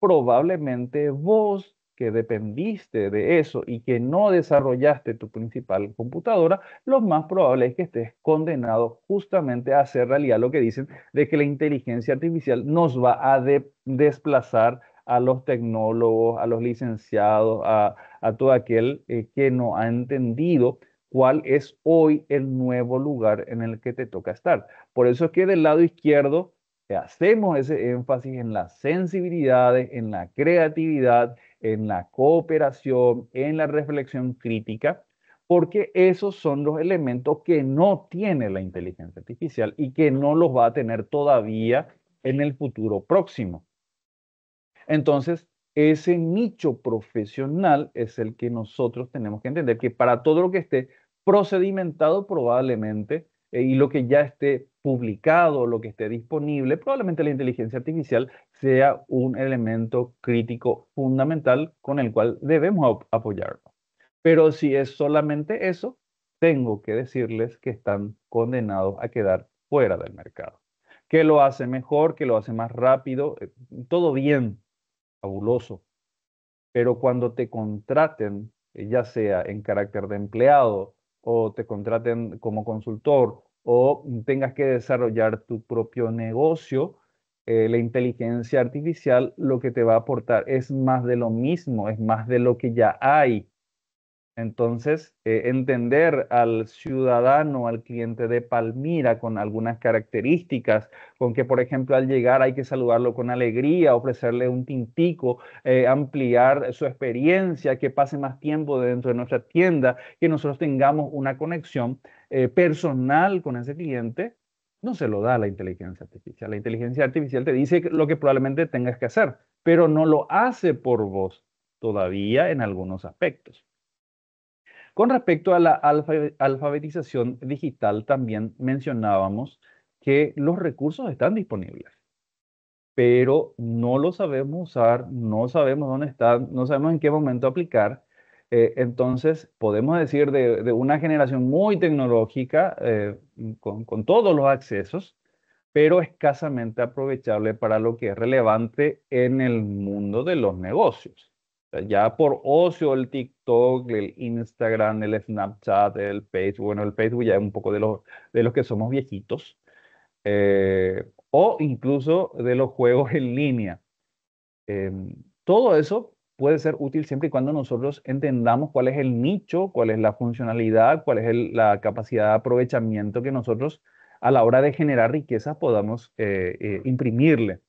probablemente vos que dependiste de eso y que no desarrollaste tu principal computadora, lo más probable es que estés condenado justamente a hacer realidad lo que dicen de que la inteligencia artificial nos va a desplazar a los tecnólogos, a los licenciados, a, todo aquel eh, que no ha entendido cuál es hoy el nuevo lugar en el que te toca estar. Por eso es que del lado izquierdo eh, hacemos ese énfasis en las sensibilidades, en la creatividad, en la cooperación, en la reflexión crítica, porque esos son los elementos que no tiene la inteligencia artificial y que no los va a tener todavía en el futuro próximo. Entonces, ese nicho profesional es el que nosotros tenemos que entender, que para todo lo que esté procedimentado probablemente eh, y lo que ya esté publicado, lo que esté disponible, probablemente la inteligencia artificial sea un elemento crítico fundamental con el cual debemos apoyarlo Pero si es solamente eso, tengo que decirles que están condenados a quedar fuera del mercado. Que lo hace mejor, que lo hace más rápido, eh, todo bien, fabuloso. Pero cuando te contraten, eh, ya sea en carácter de empleado o te contraten como consultor o tengas que desarrollar tu propio negocio, eh, la inteligencia artificial lo que te va a aportar es más de lo mismo, es más de lo que ya hay. Entonces, eh, entender al ciudadano, al cliente de Palmira con algunas características, con que, por ejemplo, al llegar hay que saludarlo con alegría, ofrecerle un tintico, eh, ampliar su experiencia, que pase más tiempo dentro de nuestra tienda, que nosotros tengamos una conexión eh, personal con ese cliente, no se lo da la inteligencia artificial. La inteligencia artificial te dice lo que probablemente tengas que hacer, pero no lo hace por vos todavía en algunos aspectos. Con respecto a la alfabetización digital, también mencionábamos que los recursos están disponibles, pero no los sabemos usar, no sabemos dónde están, no sabemos en qué momento aplicar. Eh, entonces, podemos decir de, una generación muy tecnológica, eh, con todos los accesos, pero escasamente aprovechable para lo que es relevante en el mundo de los negocios. Ya por ocio, el TikTok, el Instagram, el Snapchat, el Facebook, bueno, el Facebook ya es un poco de los, de los que somos viejitos, eh, o incluso de los juegos en línea. Em, todo eso puede ser útil siempre y cuando nosotros entendamos cuál es el nicho, cuál es la funcionalidad, cuál es la capacidad de aprovechamiento que nosotros a la hora de generar riquezas podamos eh, eh, imprimirle.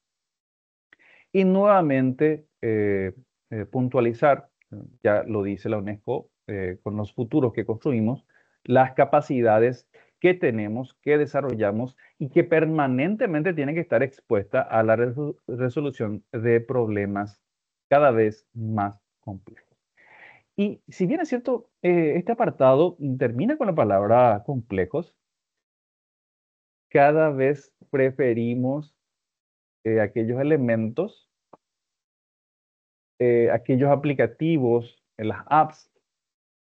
Y nuevamente, eh, puntualizar, ya lo dice la UNESCO eh, con los futuros que construimos, las capacidades que tenemos, que desarrollamos y que permanentemente tienen que estar expuestas a la resolución de problemas cada vez más complejos. Y si bien es cierto, eh, este apartado termina con la palabra complejos, cada vez preferimos aquellos elementos eh, aquellos aplicativos, en las apps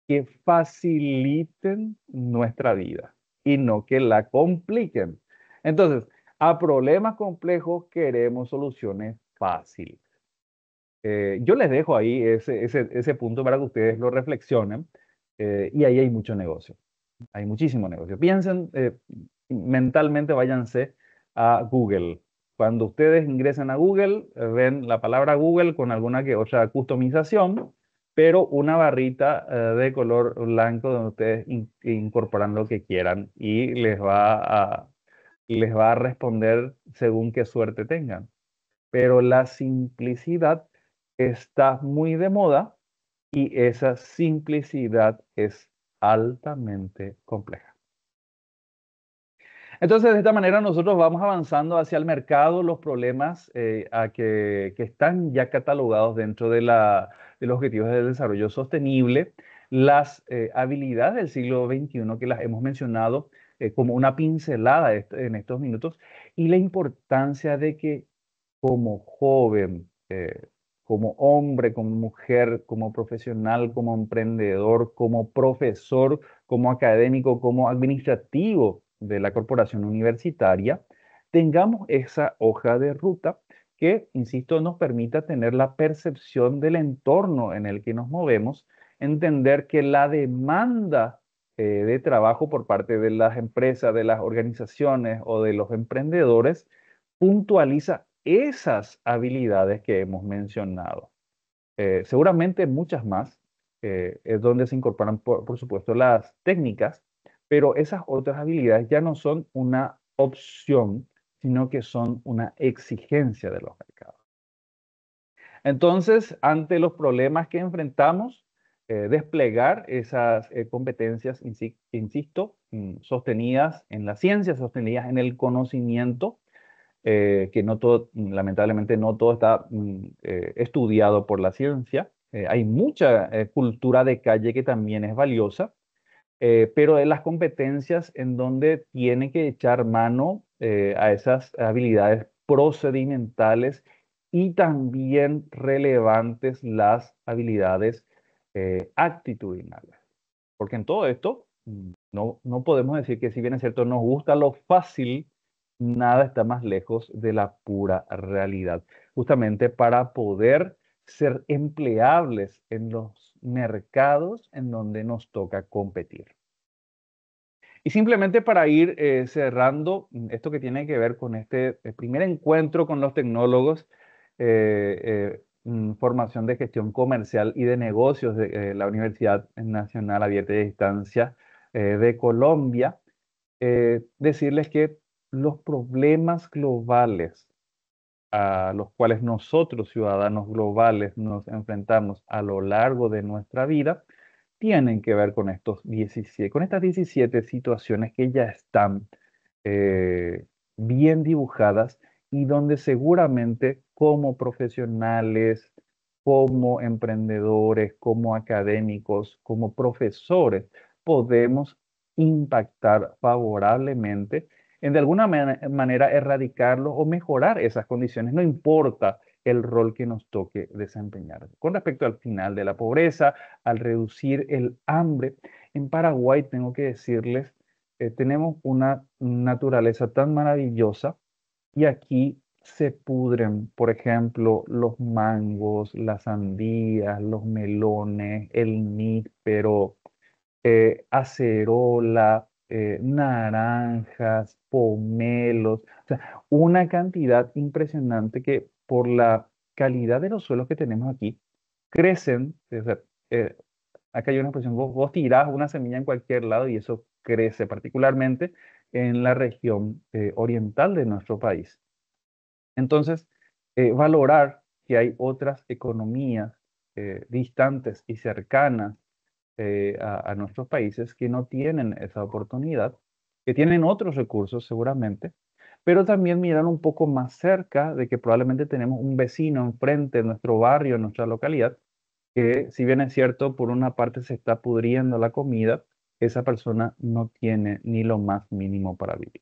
que faciliten nuestra vida y no que la compliquen. Entonces, a problemas complejos queremos soluciones fáciles. Eh, yo les dejo ahí ese, punto para que ustedes lo reflexionen eh, y ahí hay mucho negocio. Hay muchísimo negocio. Piensen, mentalmente váyanse a Google cuando ustedes ingresan a Google, ven la palabra Google con alguna que otra customización, pero una barrita eh, de color blanco donde ustedes incorporan lo que quieran y les va, a, les va a responder según qué suerte tengan. Pero la simplicidad está muy de moda y esa simplicidad es altamente compleja. Entonces, de esta manera nosotros vamos avanzando hacia el mercado los problemas eh, a que, están ya catalogados dentro de, la, de, los objetivos del desarrollo sostenible, las eh, habilidades del siglo XXI que las hemos mencionado eh, como una pincelada en estos minutos y la importancia de que como joven, como hombre, como mujer, como profesional, como emprendedor, como profesor, como académico, como administrativo, de la corporación universitaria, tengamos esa hoja de ruta que, insisto, nos permita tener la percepción del entorno en el que nos movemos, entender que la demanda eh, de trabajo por parte de las empresas, de las organizaciones o de los emprendedores puntualiza esas habilidades que hemos mencionado. Eh, seguramente muchas más, eh, es donde se incorporan, por, por supuesto, las técnicas, pero esas otras habilidades ya no son una opción, sino que son una exigencia de los mercados. Entonces, ante los problemas que enfrentamos, eh, desplegar esas eh, competencias, insisto, mm, sostenidas en la ciencia, sostenidas en el conocimiento, eh, que no mm, lamentablemente no todo está mm, estudiado por la ciencia. hay mucha cultura de calle que también es valiosa eh, pero de las competencias en donde tiene que echar mano eh, a esas habilidades procedimentales y también relevantes las habilidades eh, actitudinales. Porque en todo esto mm, no, no podemos decir que si bien es cierto nos gusta lo fácil, nada está más lejos de la pura realidad. Justamente para poder ser empleables en los mercados en donde nos toca competir. Y simplemente para ir eh, cerrando mm, esto que tiene que ver con este eh, primer encuentro con los tecnólogos, eh, mm, formación de gestión comercial y de negocios de la Universidad Nacional Abierta de Distancia de Colombia, decirles que los problemas globales a los cuales nosotros, ciudadanos globales, nos enfrentamos a lo largo de nuestra vida, tienen que ver con, estos 17, con estas 17 situaciones que ya están eh, bien dibujadas y donde seguramente como profesionales, como emprendedores, como académicos, como profesores, podemos impactar favorablemente en de alguna manera erradicarlos o mejorar esas condiciones, no importa el rol que nos toque desempeñar. Con respecto al final de la pobreza, al reducir el hambre, en Paraguay tengo que decirles, eh, tenemos una naturaleza tan maravillosa y aquí se pudren, por ejemplo, los mangos, las sandías, los melones, el níspero, eh, acerola, eh, naranjas, pomelos, o sea, una cantidad impresionante que por la calidad de los suelos que tenemos aquí, crecen, o eh, acá hay una expresión, vos, tirás una semilla en cualquier lado y eso crece, particularmente en la región eh, oriental de nuestro país. Entonces, valorar que hay otras economías distantes y cercanas eh, a, nuestros países que no tienen esa oportunidad, que tienen otros recursos seguramente, pero también miran un poco más cerca de que probablemente tenemos un vecino enfrente, en nuestro barrio, en nuestra localidad, que si bien es cierto, por una parte se está pudriendo la comida, esa persona no tiene ni lo más mínimo para vivir.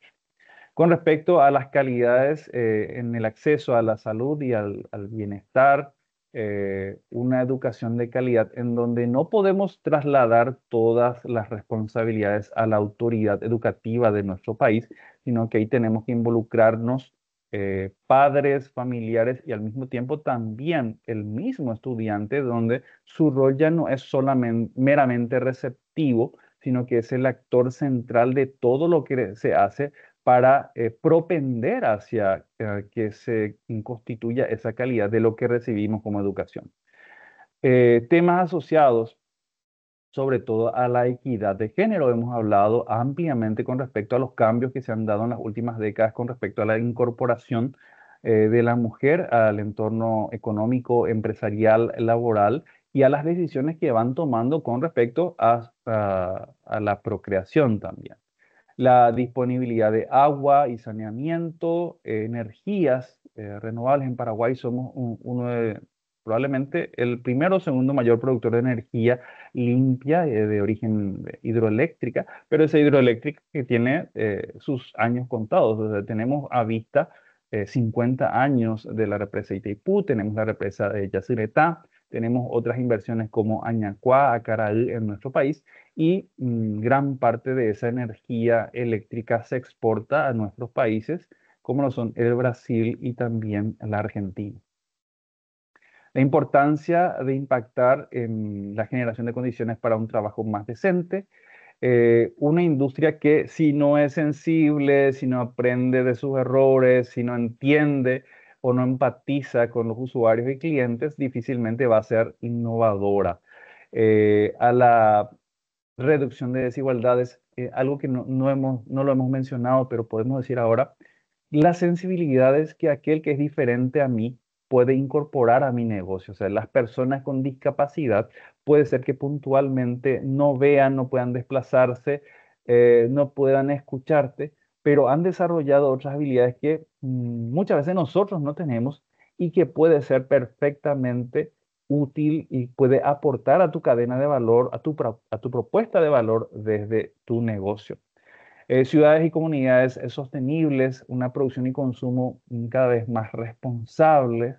Con respecto a las calidades eh, en el acceso a la salud y al bienestar, eh, una educación de calidad en donde no podemos trasladar todas las responsabilidades a la autoridad educativa de nuestro país, sino que ahí tenemos que involucrarnos eh, padres, familiares y al mismo tiempo también el mismo estudiante, donde su rol ya no es solamente meramente receptivo, sino que es el actor central de todo lo que se hace para eh, propender hacia eh, que se constituya esa calidad de lo que recibimos como educación. Eh, temas asociados sobre todo a la equidad de género. Hemos hablado ampliamente con respecto a los cambios que se han dado en las últimas décadas con respecto a la incorporación de la mujer al entorno económico, empresarial, laboral y a las decisiones que van tomando con respecto a la procreación también la disponibilidad de agua y saneamiento, eh, energías eh, renovables. En Paraguay somos uno de, probablemente el primero o segundo mayor productor de energía limpia eh, de origen hidroeléctrica, pero esa hidroeléctrica que tiene sus años contados. tenemos a vista 50 años de la represa Itaipú, tenemos la represa de Yacyretá, tenemos otras inversiones como Añacuá, Acaral en nuestro país y mm, gran parte de esa energía eléctrica se exporta a nuestros países como lo son el Brasil y también la Argentina. La importancia de impactar en la generación de condiciones para un trabajo más decente, eh, una industria que si no es sensible, si no aprende de sus errores, si no entiende o no empatiza con los usuarios y clientes, difícilmente va a ser innovadora. Eh, a la reducción de desigualdades, eh, algo que no, hemos, no lo hemos mencionado, pero podemos decir ahora, las sensibilidades que aquel que es diferente a mí puede incorporar a mi negocio. O sea, las personas con discapacidad puede ser que puntualmente no vean, no puedan desplazarse, eh, no puedan escucharte, pero han desarrollado otras habilidades que Mm, muchas veces nosotros no tenemos y que puede ser perfectamente útil y puede aportar a tu cadena de valor, a tu, propuesta de valor desde tu negocio. Eh, ciudades y comunidades sostenibles, una producción y consumo cada vez más responsables.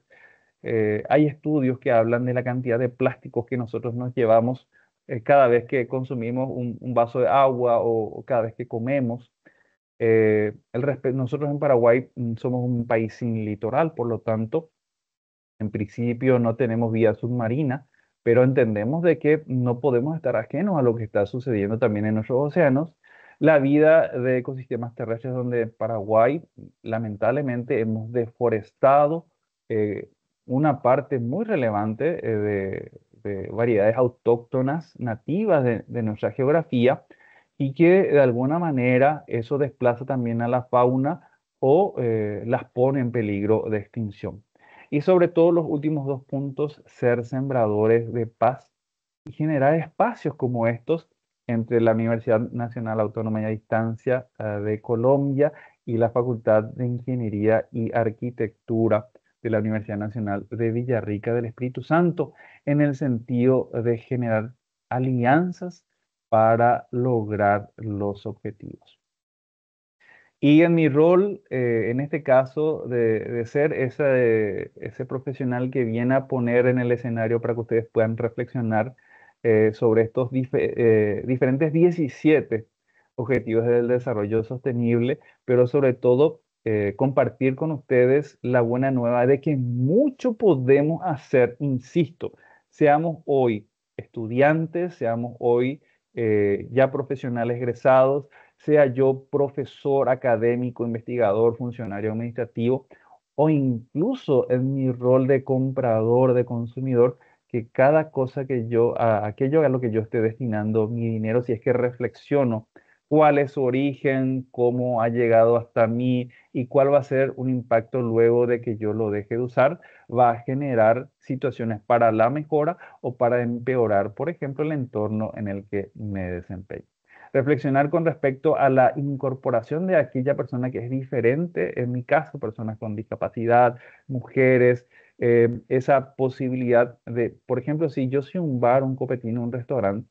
Eh, hay estudios que hablan de la cantidad de plásticos que nosotros nos llevamos eh, cada vez que consumimos un, vaso de agua o cada vez que comemos. Eh, nosotros en Paraguay mm, somos un país sin litoral, por lo tanto, en principio no tenemos vía submarina, pero entendemos de que no podemos estar ajenos a lo que está sucediendo también en nuestros océanos. La vida de ecosistemas terrestres donde Paraguay lamentablemente hemos deforestado eh, una parte muy relevante eh, de, variedades autóctonas nativas de nuestra geografía y que de alguna manera eso desplaza también a la fauna o eh, las pone en peligro de extinción. Y sobre todo los últimos dos puntos, ser sembradores de paz y generar espacios como estos entre la Universidad Nacional Autónoma y a Distancia eh, de Colombia y la Facultad de Ingeniería y Arquitectura de la Universidad Nacional de Villarrica del Espíritu Santo, en el sentido de generar alianzas para lograr los objetivos. Y en mi rol, eh, en este caso, de, ser ese, ese, profesional que viene a poner en el escenario para que ustedes puedan reflexionar eh, sobre estos eh, diferentes 17 objetivos del desarrollo sostenible, pero sobre todo compartir con ustedes la buena nueva de que mucho podemos hacer, insisto, seamos hoy estudiantes, seamos hoy eh, ya profesionales egresados, sea yo profesor, académico, investigador, funcionario administrativo o incluso en mi rol de comprador, de consumidor, que cada cosa que yo, a aquello a lo que yo esté destinando mi dinero, si es que reflexiono cuál es su origen, cómo ha llegado hasta mí y cuál va a ser un impacto luego de que yo lo deje de usar, va a generar situaciones para la mejora o para empeorar, por ejemplo, el entorno en el que me desempeño. Reflexionar con respecto a la incorporación de aquella persona que es diferente, en mi caso, personas con discapacidad, mujeres, eh, esa posibilidad de, por ejemplo, si yo soy un bar, un copetín, un restaurante,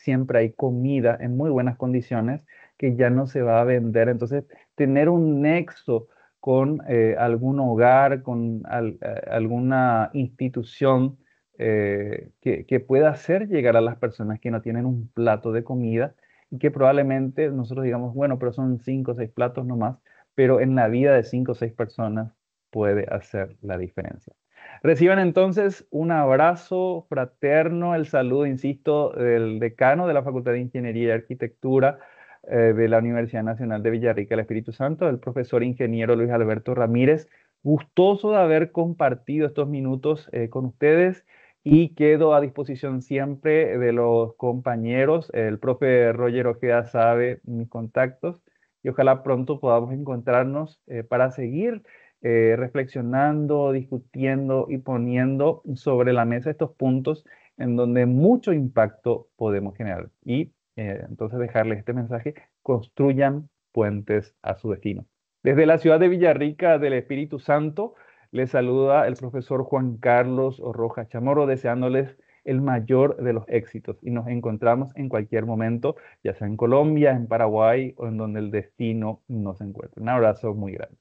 siempre hay comida en muy buenas condiciones que ya no se va a vender. Entonces, tener un nexo con eh, algún hogar, con eh, alguna institución eh, que, que, pueda hacer llegar a las personas que no tienen un plato de comida y que probablemente nosotros digamos, bueno, pero son cinco o seis platos nomás, pero en la vida de cinco o seis personas puede hacer la diferencia. Reciban entonces un abrazo fraterno, el saludo, insisto, del decano de la Facultad de Ingeniería y Arquitectura eh, de la Universidad Nacional de Villarrica, el Espíritu Santo, el profesor ingeniero Luis Alberto Ramírez. Gustoso de haber compartido estos minutos eh, con ustedes y quedo a disposición siempre de los compañeros. El profe Roger Ojeda sabe mis contactos y ojalá pronto podamos encontrarnos eh, para seguir eh, reflexionando, discutiendo y poniendo sobre la mesa estos puntos en donde mucho impacto podemos generar. Y eh, entonces dejarles este mensaje, construyan puentes a su destino. Desde la ciudad de Villarrica del Espíritu Santo, les saluda el profesor Juan Carlos Rojas Chamorro, deseándoles el mayor de los éxitos y nos encontramos en cualquier momento, ya sea en Colombia, en Paraguay o en donde el destino nos encuentre. Un abrazo muy grande.